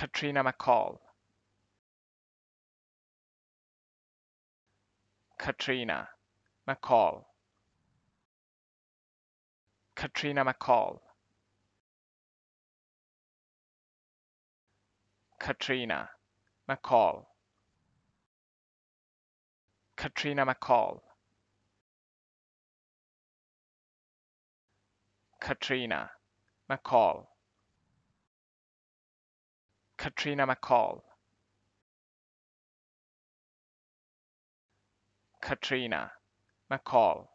Katrina McCall. Katrina McCall. Katrina McCall. Katrina McCall. Katrina McCall. Katrina McCall. Katrina McCall Katrina McCall